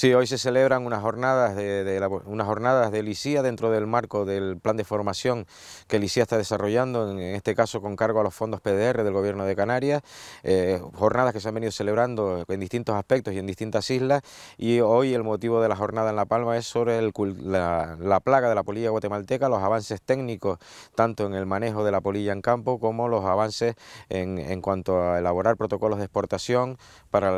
Sí, hoy se celebran unas jornadas de, unas jornadas de LICIA dentro del marco del plan de formación que LICIA está desarrollando, en, este caso con cargo a los fondos PDR del Gobierno de Canarias, eh, jornadas que se han venido celebrando en distintos aspectos y en distintas islas, y hoy el motivo de la jornada en La Palma es sobre la, plaga de la polilla guatemalteca, los avances técnicos, tanto en el manejo de la polilla en campo como los avances en, cuanto a elaborar protocolos de exportación para,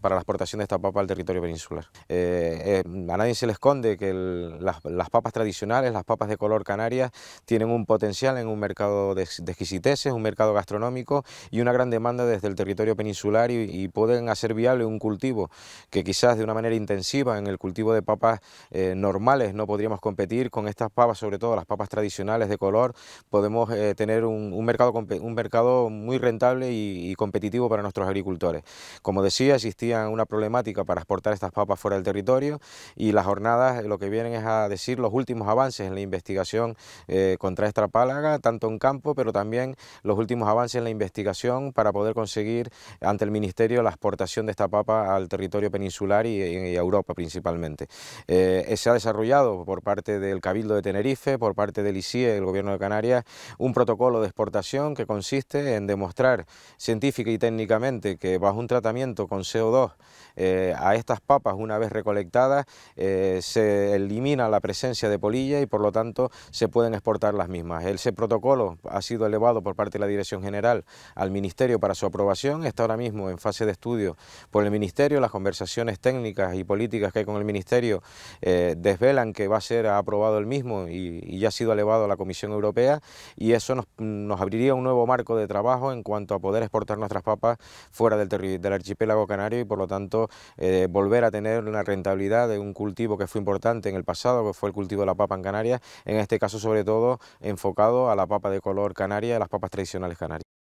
para la exportación de esta papa al territorio peninsular. Eh, eh, a nadie se le esconde que las, papas tradicionales, las papas de color canarias, tienen un potencial en un mercado de, exquisiteces, un mercado gastronómico y una gran demanda desde el territorio peninsular y, pueden hacer viable un cultivo que quizás de una manera intensiva en el cultivo de papas eh, normales no podríamos competir con estas papas, sobre todo las papas tradicionales de color, podemos tener un, mercado, un mercado muy rentable y, competitivo para nuestros agricultores. Como decía, existía una problemática para exportar estas papas fuera de del territorio y las jornadas eh, lo que vienen es a decir los últimos avances en la investigación eh, contra esta pálaga, tanto en campo, pero también los últimos avances en la investigación para poder conseguir ante el Ministerio la exportación de esta papa al territorio peninsular y, a Europa principalmente. Eh, se ha desarrollado por parte del Cabildo de Tenerife, por parte del ICIE, el Gobierno de Canarias, un protocolo de exportación que consiste en demostrar científica y técnicamente que bajo un tratamiento con CO2 a estas papas una vez recolectadas eh, se elimina la presencia de polilla y por lo tanto se pueden exportar las mismas. Ese protocolo ha sido elevado por parte de la Dirección General al Ministerio para su aprobación, está ahora mismo en fase de estudio por el Ministerio, las conversaciones técnicas y políticas que hay con el Ministerio eh, desvelan que va a ser aprobado el mismo y, ya ha sido elevado a la Comisión Europea y eso nos, abriría un nuevo marco de trabajo en cuanto a poder exportar nuestras papas fuera del, del archipiélago canario y por lo tanto eh, volver a tener una la rentabilidad de un cultivo que fue importante en el pasado, que fue el cultivo de la papa en Canarias, en este caso sobre todo enfocado a la papa de color canaria las papas tradicionales canarias.